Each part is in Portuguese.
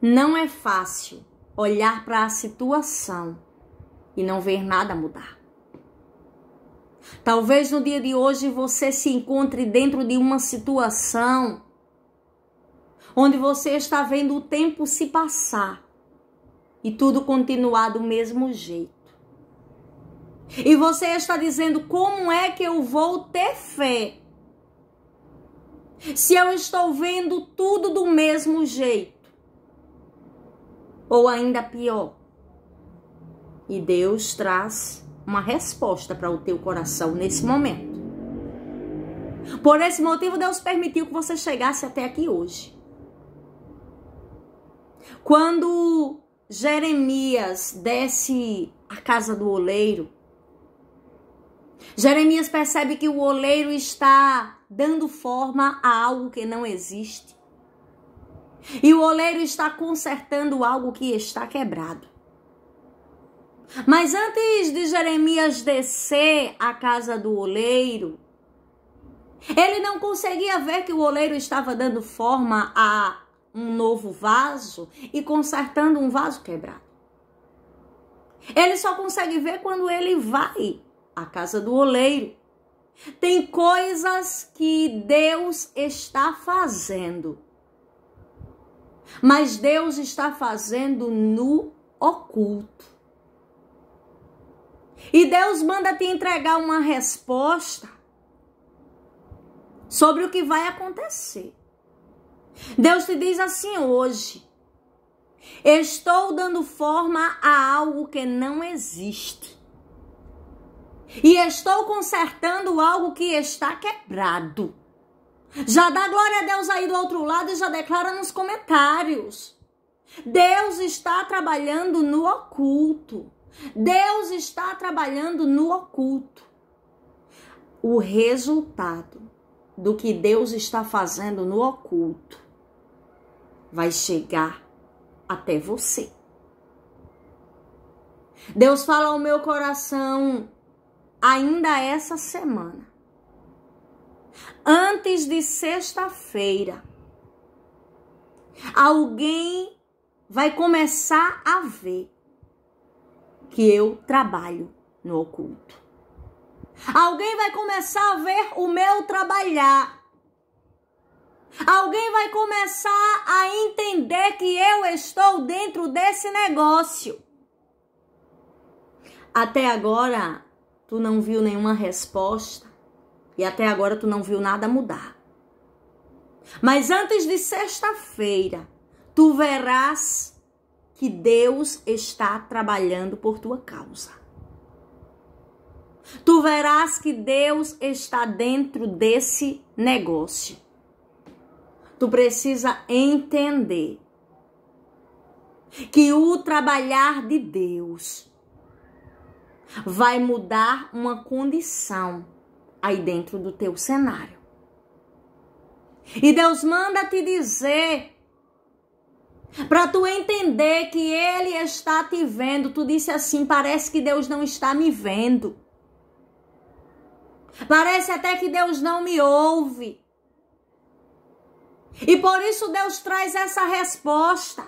Não é fácil olhar para a situação e não ver nada mudar. Talvez no dia de hoje você se encontre dentro de uma situação onde você está vendo o tempo se passar e tudo continuar do mesmo jeito. E você está dizendo: como é que eu vou ter fé? Se eu estou vendo tudo do mesmo jeito ou ainda pior. E Deus traz uma resposta para o teu coração nesse momento. Por esse motivo, Deus permitiu que você chegasse até aqui hoje. Quando Jeremias desce à casa do oleiro, Jeremias percebe que o oleiro está dando forma a algo que não existe. E o oleiro está consertando algo que está quebrado. Mas antes de Jeremias descer à casa do oleiro, ele não conseguia ver que o oleiro estava dando forma a um novo vaso e consertando um vaso quebrado. Ele só consegue ver quando ele vai à casa do oleiro. Tem coisas que Deus está fazendo mas Deus está fazendo no oculto. E Deus manda te entregar uma resposta sobre o que vai acontecer. Deus te diz assim hoje: Estou dando forma a algo que não existe. E estou consertando algo que está quebrado. Já dá glória a Deus aí do outro lado e já declara nos comentários. Deus está trabalhando no oculto. Deus está trabalhando no oculto. O resultado do que Deus está fazendo no oculto vai chegar até você. Deus fala ao meu coração ainda essa semana antes de sexta-feira, alguém vai começar a ver que eu trabalho no oculto. Alguém vai começar a ver o meu trabalhar. Alguém vai começar a entender que eu estou dentro desse negócio. Até agora, tu não viu nenhuma resposta e até agora tu não viu nada mudar. Mas antes de sexta-feira, tu verás que Deus está trabalhando por tua causa. Tu verás que Deus está dentro desse negócio. Tu precisa entender que o trabalhar de Deus vai mudar uma condição aí dentro do teu cenário. E Deus manda te dizer para tu entender que ele está te vendo. Tu disse assim, parece que Deus não está me vendo. Parece até que Deus não me ouve. E por isso Deus traz essa resposta.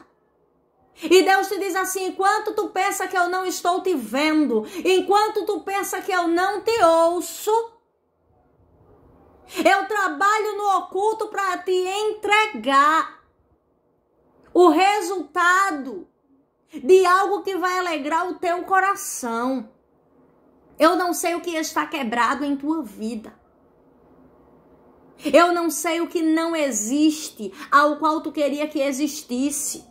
E Deus te diz assim: enquanto tu pensa que eu não estou te vendo, enquanto tu pensa que eu não te ouço, eu trabalho no oculto para te entregar o resultado de algo que vai alegrar o teu coração. Eu não sei o que está quebrado em tua vida. Eu não sei o que não existe, ao qual tu queria que existisse.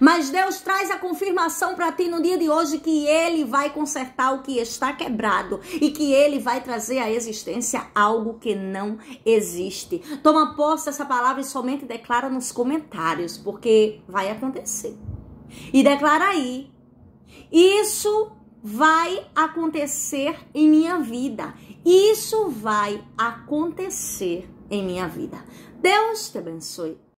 Mas Deus traz a confirmação para ti no dia de hoje que Ele vai consertar o que está quebrado e que Ele vai trazer à existência algo que não existe. Toma posse dessa palavra e somente declara nos comentários, porque vai acontecer. E declara aí: Isso vai acontecer em minha vida. Isso vai acontecer em minha vida. Deus te abençoe.